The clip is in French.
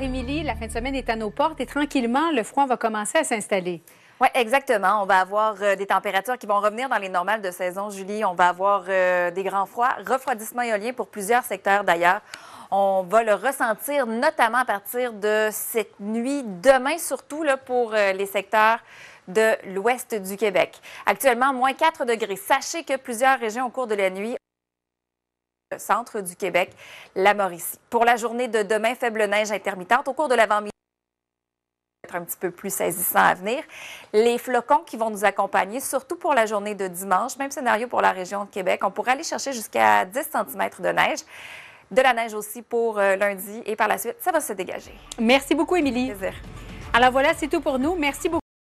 Émilie, la fin de semaine est à nos portes et tranquillement, le froid va commencer à s'installer. Oui, exactement. On va avoir euh, des températures qui vont revenir dans les normales de saison, Julie. On va avoir euh, des grands froids, refroidissement éolien pour plusieurs secteurs d'ailleurs. On va le ressentir notamment à partir de cette nuit, demain surtout là, pour euh, les secteurs de l'ouest du Québec. Actuellement, moins 4 degrés. Sachez que plusieurs régions au cours de la nuit centre du Québec, la Mauricie. Pour la journée de demain, faible neige intermittente au cours de l'avant-midi être un petit peu plus saisissant à venir. Les flocons qui vont nous accompagner, surtout pour la journée de dimanche, même scénario pour la région de Québec, on pourrait aller chercher jusqu'à 10 cm de neige. De la neige aussi pour euh, lundi et par la suite, ça va se dégager. Merci beaucoup, Émilie. Plaisir. Alors voilà, c'est tout pour nous. Merci beaucoup.